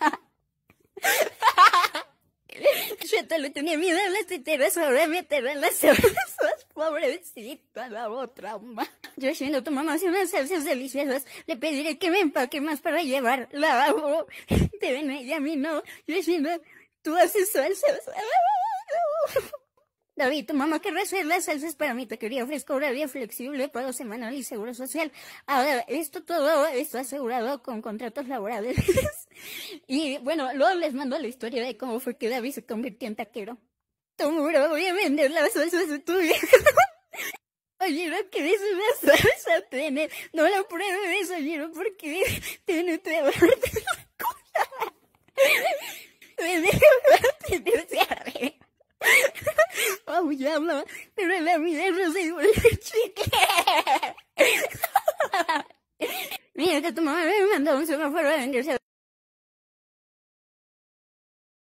Yo te lo tenía miedo, este, te te este, sobre las te pobre la otra otra Yo siendo tu mamá, si unas salsas deliciosas, le pediré que me empaque más para llevar. La te ven a mí no. Yo viendo tú haces salsas. David, tu mamá que recibe las salsas para mi taquería una vía flexible, pago semanal y seguro social. Ahora, esto todo está asegurado con contratos laborales. y bueno, luego les mando la historia de cómo fue que David se convirtió en taquero. Tu muro, voy a vender las salsas de tu vieja. Oye, no querés una salsa, tener. No la pruebes, oye, no, porque tiene te va a Yo hablaba, pero la vida no se el chicle. Mira que tu mamá me mandó un semáforo a venderse.